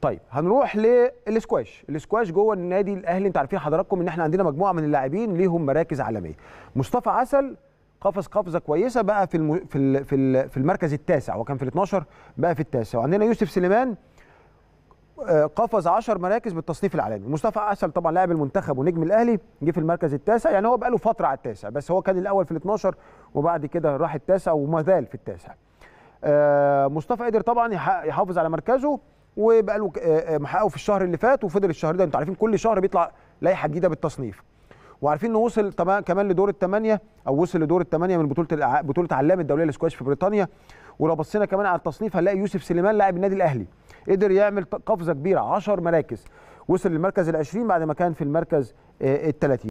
طيب هنروح للسكواش السكواش جوه النادي الاهلي انت عارفين حضراتكم ان احنا عندنا مجموعه من اللاعبين ليهم مراكز عالميه مصطفى عسل قفز قفزه كويسه بقى في الم... في ال... في, ال... في المركز التاسع وكان في ال 12 بقى في التاسع وعندنا يوسف سليمان آه، قفز 10 مراكز بالتصنيف العالمي مصطفى عسل طبعا لاعب المنتخب ونجم الاهلي جه في المركز التاسع يعني هو بقى له فتره على التاسع بس هو كان الاول في ال 12 وبعد كده راح التاسع وما زال في التاسع آه، مصطفى قدر طبعا يحافظ على مركزه وبقى له آه، آه، محققه في الشهر اللي فات وفضل الشهر ده انتوا عارفين كل شهر بيطلع لائحه جديده بالتصنيف وعارفين انه وصل كمان لدور الثمانيه او وصل لدور الثمانيه من بطوله بطوله علام الدوليه للسكواش في بريطانيا ولو بصينا كمان على التصنيف هنلاقي يوسف سليمان لاعب النادي الاهلي قدر يعمل قفزه كبيره 10 مراكز وصل للمركز ال 20 بعد ما كان في المركز آه، ال 30